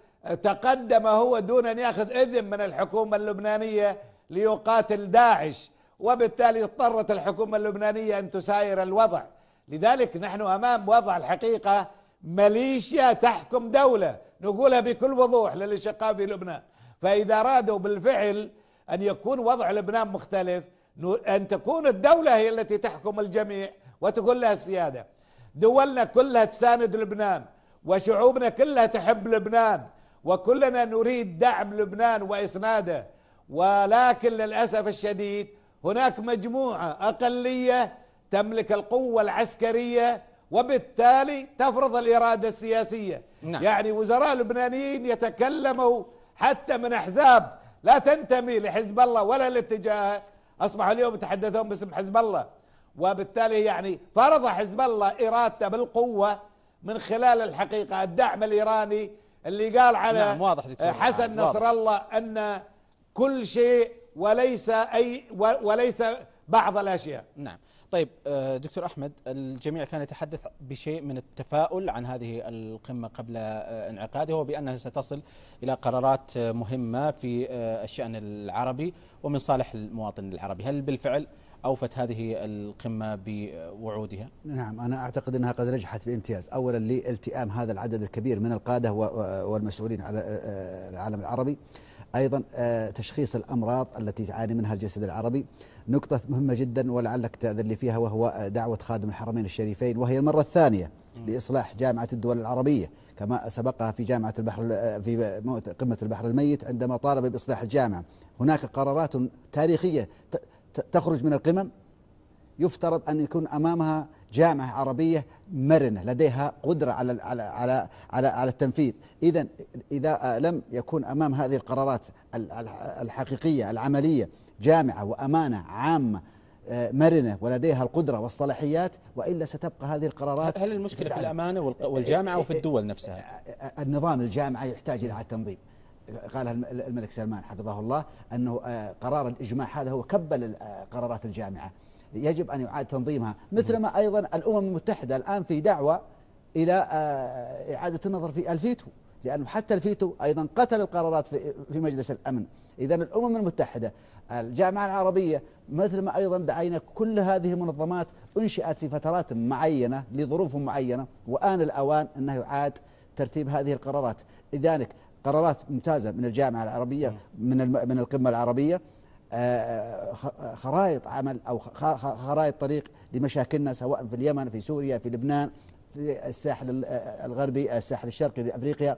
تقدم هو دون أن يأخذ إذن من الحكومة اللبنانية ليقاتل داعش وبالتالي اضطرت الحكومة اللبنانية أن تساير الوضع لذلك نحن امام وضع الحقيقه مليشيا تحكم دوله نقولها بكل وضوح للاشقاء في لبنان فاذا ارادوا بالفعل ان يكون وضع لبنان مختلف ان تكون الدوله هي التي تحكم الجميع وتكون لها السياده دولنا كلها تساند لبنان وشعوبنا كلها تحب لبنان وكلنا نريد دعم لبنان واسناده ولكن للاسف الشديد هناك مجموعه اقليه تملك القوة العسكرية وبالتالي تفرض الإرادة السياسية نعم. يعني وزراء لبنانيين يتكلموا حتى من أحزاب لا تنتمي لحزب الله ولا لاتجاهه أصبحوا اليوم يتحدثون باسم حزب الله وبالتالي يعني فرض حزب الله إرادته بالقوة من خلال الحقيقة الدعم الإيراني اللي قال على نعم واضح حسن نعم نصر الله أن كل شيء وليس أي وليس بعض الأشياء نعم طيب آه، دكتور احمد الجميع كان يتحدث بشيء من التفاؤل عن هذه القمه قبل آه، انعقادها وبانها ستصل الى قرارات آه، مهمه في الشان العربي ومن صالح المواطن العربي، هل بالفعل اوفت هذه القمه بوعودها؟ نعم انا اعتقد انها قد نجحت بامتياز، اولا لالتئام هذا العدد الكبير من القاده والمسؤولين على العالم العربي، ايضا تشخيص الامراض التي تعاني منها الجسد العربي، نقطة مهمة جدا ولعلك تأذن لي فيها وهو دعوة خادم الحرمين الشريفين وهي المرة الثانية لإصلاح جامعة الدول العربية كما سبقها في جامعة البحر في قمة البحر الميت عندما طالب بإصلاح الجامعة هناك قرارات تاريخية تخرج من القمم يفترض أن يكون أمامها جامعة عربية مرنة لديها قدرة على على على على, على التنفيذ إذا إذا لم يكون أمام هذه القرارات الحقيقية العملية جامعة وأمانة عامة آه، مرنة ولديها القدرة والصلاحيات وإلا ستبقى هذه القرارات هل المشكلة في الأمانة آه، آه، والجامعة وفي الدول نفسها؟ النظام الجامعة يحتاج إلى تنظيم قالها الملك سلمان حفظه الله أنه قرار الإجماع هذا هو كبل قرارات الجامعة يجب أن يعاد تنظيمها مثلما أيضا الأمم المتحدة الآن في دعوة إلى إعادة النظر في الفيتو لأنه حتى الفيتو أيضا قتل القرارات في, مجلس الأمن إذا الأمم المتحدة الجامعة العربية مثل ما أيضا دعينا كل هذه المنظمات أنشئت في فترات معينة لظروف معينة وآن الأوان أنه يعاد ترتيب هذه القرارات لذلك قرارات ممتازة من الجامعة العربية نعم. من من القمة العربية آه، خرائط عمل أو خرائط طريق لمشاكلنا سواء في اليمن في سوريا في لبنان في الساحل الغربي الساحل الشرقي لأفريقيا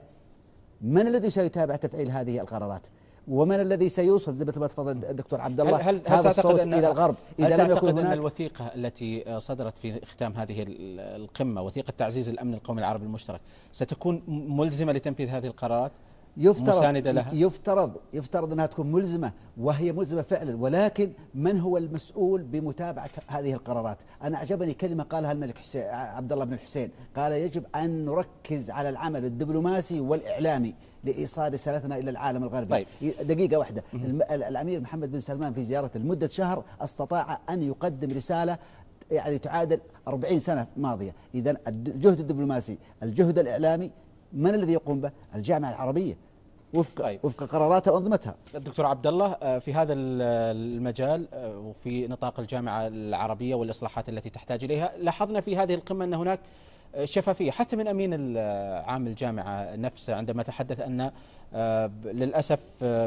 من الذي سيتابع تفعيل هذه القرارات ومن الذي سيوصل زي ما تفضل الدكتور عبد الله هل, هل هذا الصوت أن الى الغرب اذا لم يكن هناك ان الوثيقه التي صدرت في ختام هذه القمه وثيقه تعزيز الامن القومي العربي المشترك ستكون ملزمه لتنفيذ هذه القرارات يفترض مساندة لها يفترض يفترض أنها تكون ملزمة وهي ملزمة فعلا ولكن من هو المسؤول بمتابعة هذه القرارات أنا أعجبني كلمة قالها الملك حسين عبد الله بن الحسين قال يجب أن نركز على العمل الدبلوماسي والإعلامي لإيصال رسالتنا إلى العالم الغربي طيب. دقيقة واحدة الأمير محمد بن سلمان في زيارة لمدة شهر استطاع أن يقدم رسالة يعني تعادل 40 سنة ماضية إذا الجهد الدبلوماسي الجهد الإعلامي من الذي يقوم به؟ الجامعة العربية وفق طيب. وفق قراراتها وانظمتها. الدكتور عبد الله آه، في هذا المجال آه، وفي نطاق الجامعه العربيه والاصلاحات التي تحتاج اليها، لاحظنا في هذه القمه ان هناك آه، شفافية حتى من أمين عام الجامعة نفسه عندما تحدث أن للأسف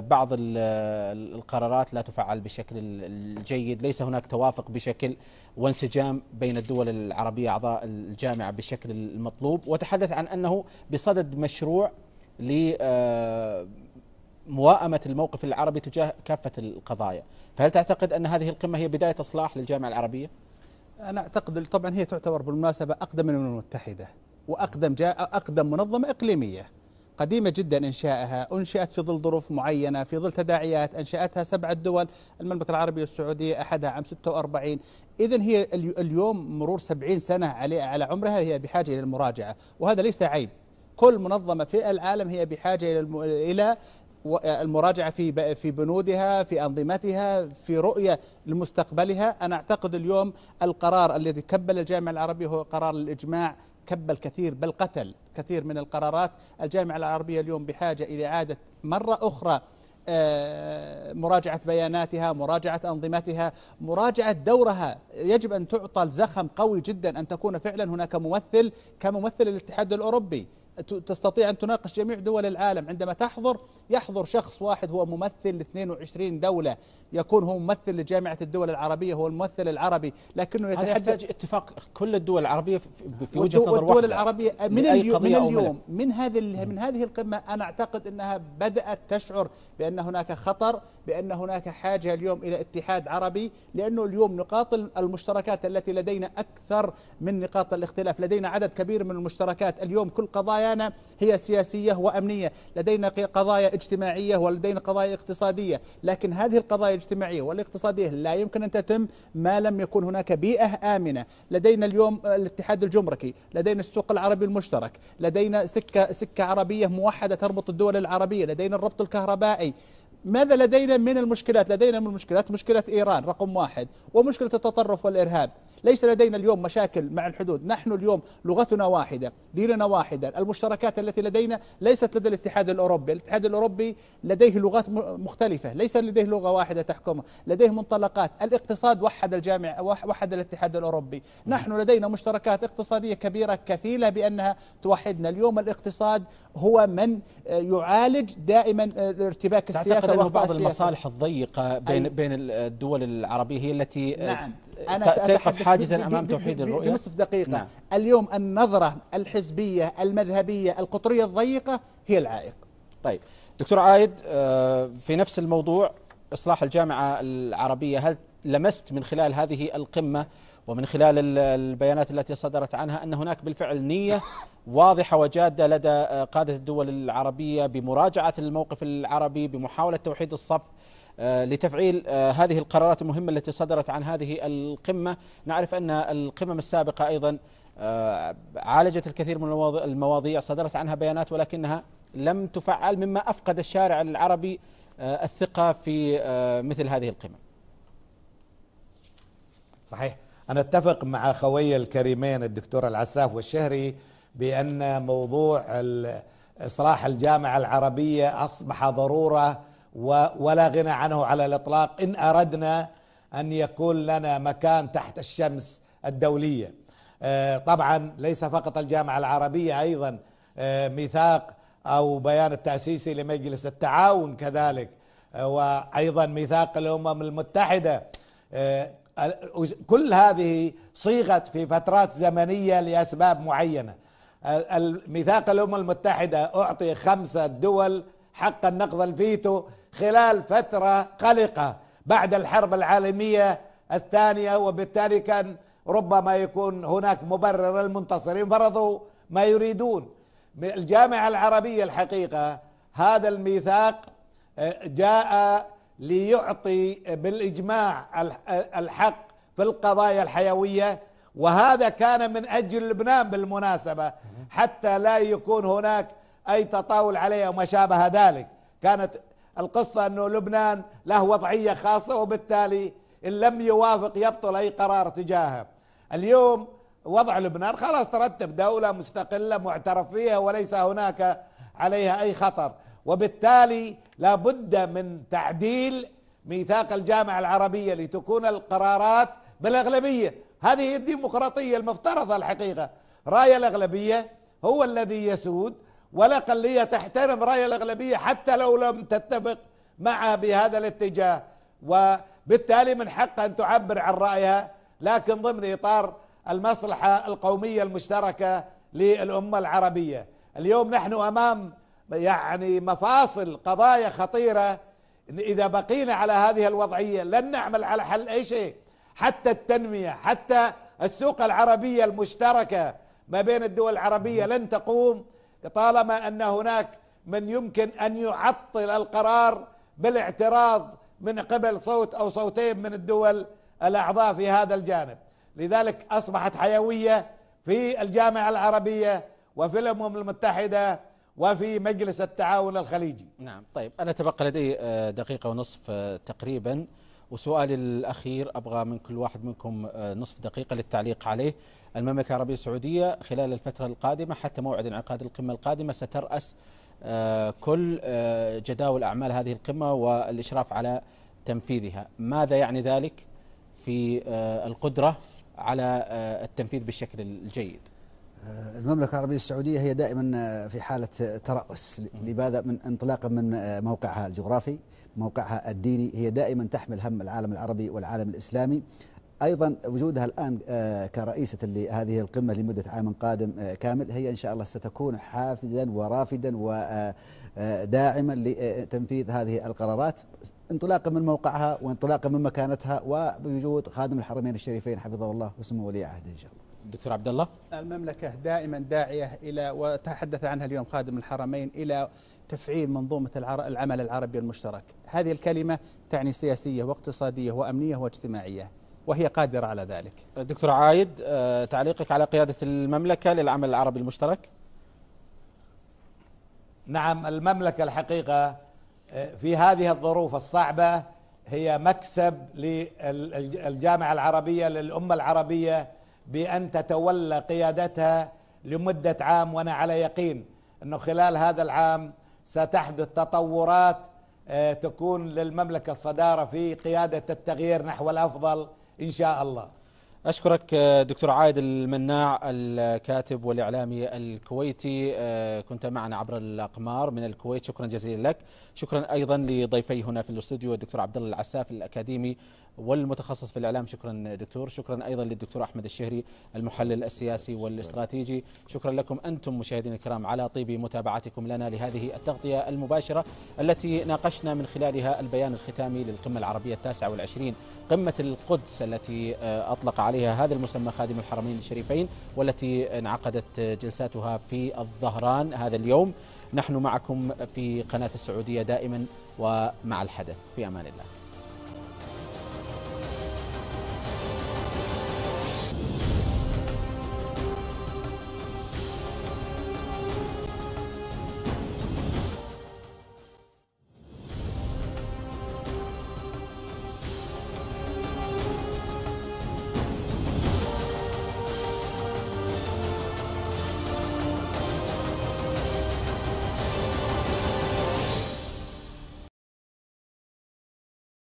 بعض القرارات لا تفعل بشكل الجيد ليس هناك توافق بشكل وانسجام بين الدول العربية أعضاء الجامعة بالشكل المطلوب وتحدث عن أنه بصدد مشروع لمواءمة الموقف العربي تجاه كافة القضايا فهل تعتقد أن هذه القمة هي بداية إصلاح للجامعة العربية؟ أنا أعتقد طبعا هي تعتبر بالمناسبة أقدم من الأمم المتحدة وأقدم جاء أقدم منظمة إقليمية قديمة جدا إنشائها أنشأت في ظل ظروف معينة في ظل تداعيات أنشأتها سبعة دول المملكة العربية السعودية أحدها عام 46 إذا هي اليوم مرور 70 سنة على عمرها هي بحاجة إلى المراجعة وهذا ليس عيب كل منظمة في العالم هي بحاجة إلى المراجعة في في بنودها في أنظمتها في رؤية لمستقبلها أنا أعتقد اليوم القرار الذي كبل الجامعة العربية هو قرار الإجماع كبل كثير بل قتل كثير من القرارات الجامعة العربية اليوم بحاجة إلى إعادة مرة أخرى آه، مراجعة بياناتها مراجعة أنظمتها مراجعة دورها يجب أن تعطى الزخم قوي جدا أن تكون فعلا هناك ممثل كممثل الاتحاد الأوروبي تستطيع أن تناقش جميع دول العالم عندما تحضر يحضر شخص واحد هو ممثل ل 22 دولة يكون هو ممثل لجامعة الدول العربية هو الممثل العربي لكنه يتحدث يحتاج اتفاق كل الدول العربية في وجهة نظر واحدة الدول العربية من, من اليوم من اليوم من هذه من هذه القمة أنا أعتقد أنها بدأت تشعر بأن هناك خطر بأن هناك حاجة اليوم إلى اتحاد عربي لأنه اليوم نقاط المشتركات التي لدينا أكثر من نقاط الاختلاف لدينا عدد كبير من المشتركات اليوم كل قضايا قضايانا هي سياسية وأمنية لدينا قضايا اجتماعية ولدينا قضايا اقتصادية لكن هذه القضايا الاجتماعية والاقتصادية لا يمكن أن تتم ما لم يكن هناك بيئة آمنة لدينا اليوم الاتحاد الجمركي لدينا السوق العربي المشترك لدينا سكة, سكة عربية موحدة تربط الدول العربية لدينا الربط الكهربائي ماذا لدينا من المشكلات لدينا من المشكلات مشكلة إيران رقم واحد ومشكلة التطرف والإرهاب ليس لدينا اليوم مشاكل مع الحدود نحن اليوم لغتنا واحدة ديننا واحدة المشتركات التي لدينا ليست لدى الاتحاد الأوروبي الاتحاد الأوروبي لديه لغات مختلفة ليس لديه لغة واحدة تحكمه لديه منطلقات الاقتصاد وحد الجامع وحد الاتحاد الأوروبي نحن لدينا مشتركات اقتصادية كبيرة كفيلة بأنها توحدنا اليوم الاقتصاد هو من آه، يعالج دائما الارتباك آه، السياسة لانه بعض المصالح الضيقه بين بين الدول العربيه هي التي آه، نعم أنا تقف حاجزا امام توحيد الرؤيه بنصف دقيقه نعم. اليوم النظره الحزبيه المذهبيه القطريه الضيقه هي العائق طيب دكتور عايد آه، في نفس الموضوع اصلاح الجامعه العربيه هل لمست من خلال هذه القمه ومن خلال البيانات التي صدرت عنها أن هناك بالفعل نية واضحة وجادة لدى آه، قادة الدول العربية بمراجعة الموقف العربي بمحاولة توحيد الصف آه، لتفعيل آه، هذه القرارات المهمة التي صدرت عن هذه القمة نعرف أن القمم السابقة أيضا عالجت الكثير من المواضيع صدرت عنها بيانات ولكنها لم تفعل مما أفقد الشارع العربي الثقة في مثل هذه القمم صحيح أنا أتفق مع خوي الكريمين الدكتور العساف والشهري بأن موضوع إصلاح الجامعة العربية أصبح ضرورة ولا غنى عنه على الإطلاق إن أردنا أن يكون لنا مكان تحت الشمس الدولية آه، طبعا ليس فقط الجامعة العربية أيضا آه، ميثاق أو بيان التأسيسي لمجلس التعاون كذلك آه، وأيضا ميثاق الأمم المتحدة كل هذه صيغت في فترات زمنية لأسباب معينة الميثاق الأمم المتحدة أعطي خمسة دول حق النقض الفيتو خلال فترة قلقة بعد الحرب العالمية الثانية وبالتالي كان ربما يكون هناك مبرر المنتصرين فرضوا ما يريدون الجامعة العربية الحقيقة هذا الميثاق آه، جاء ليعطي بالاجماع الحق في القضايا الحيويه وهذا كان من اجل لبنان بالمناسبه حتى لا يكون هناك اي تطاول عليه وما شابه ذلك كانت القصه انه لبنان له وضعيه خاصه وبالتالي ان لم يوافق يبطل اي قرار تجاهه اليوم وضع لبنان خلاص ترتب دوله مستقله معترف فيها وليس هناك عليها اي خطر وبالتالي لا بد من تعديل ميثاق الجامعة العربية لتكون القرارات بالأغلبية هذه الديمقراطية المفترضة الحقيقة راي الأغلبية هو الذي يسود والأقلية تحترم راي الأغلبية حتى لو لم تتفق معها بهذا الاتجاه وبالتالي من حقها أن تعبر عن رأيها لكن ضمن إطار المصلحة القومية المشتركة للأمة العربية اليوم نحن أمام يعني مفاصل قضايا خطيرة إذا بقينا على هذه الوضعية لن نعمل على حل أي شيء حتى التنمية حتى السوق العربية المشتركة ما بين الدول العربية لن تقوم طالما أن هناك من يمكن أن يعطل القرار بالاعتراض من قبل صوت أو صوتين من الدول الأعضاء في هذا الجانب لذلك أصبحت حيوية في الجامعة العربية وفي الأمم المتحدة وفي مجلس التعاون الخليجي نعم طيب أنا تبقى لدي آه، دقيقة ونصف آه، تقريبا وسؤالي الأخير أبغى من كل واحد منكم آه، نصف دقيقة للتعليق عليه المملكة العربية السعودية خلال الفترة القادمة حتى موعد انعقاد القمة القادمة سترأس كل جداول أعمال هذه القمة والإشراف على تنفيذها ماذا يعني ذلك في القدرة على التنفيذ بالشكل الجيد آه، المملكة العربية السعودية هي دائما آه، في حالة آه، ترأس لماذا من انطلاقا من موقعها الجغرافي موقعها الديني هي دائما تحمل هم العالم العربي والعالم الإسلامي أيضا وجودها الآن كرئيسة لهذه القمة لمدة عام قادم كامل هي إن شاء الله ستكون حافزا ورافدا وداعما لتنفيذ هذه القرارات انطلاقا من موقعها وانطلاقا من مكانتها وبوجود خادم الحرمين الشريفين حفظه الله وسمو ولي عهده إن شاء الله دكتور عبد الله المملكة دائما داعية إلى وتحدث عنها اليوم خادم الحرمين إلى تفعيل منظومة العمل العربي المشترك هذه الكلمة تعني سياسية واقتصادية وأمنية واجتماعية وهي قادرة على ذلك دكتور عايد آه، تعليقك على قيادة المملكة للعمل العربي المشترك نعم المملكة الحقيقة آه، في هذه الظروف الصعبة هي مكسب للجامعة العربية للأمة العربية بأن تتولى قيادتها لمدة عام وأنا على يقين أنه خلال هذا العام ستحدث تطورات آه، تكون للمملكة الصدارة في قيادة التغيير نحو الأفضل إن شاء الله أشكرك آه، دكتور عايد المناع الكاتب والإعلامي الكويتي آه، كنت معنا عبر الأقمار من الكويت شكرا جزيلا لك شكرا أيضا لضيفي هنا في الاستوديو الدكتور عبد الله العساف الأكاديمي والمتخصص في الإعلام شكرا دكتور شكرا أيضا للدكتور أحمد الشهري المحلل السياسي والاستراتيجي شكرا لكم أنتم مشاهدينا الكرام على طيب متابعتكم لنا لهذه التغطية المباشرة التي ناقشنا من خلالها البيان الختامي للقمة العربية التاسعة والعشرين قمة القدس التي آه، أطلق عليها هذا المسمى خادم الحرمين الشريفين والتي انعقدت جلساتها في الظهران هذا اليوم نحن معكم في قناة السعودية دائما ومع الحدث في أمان الله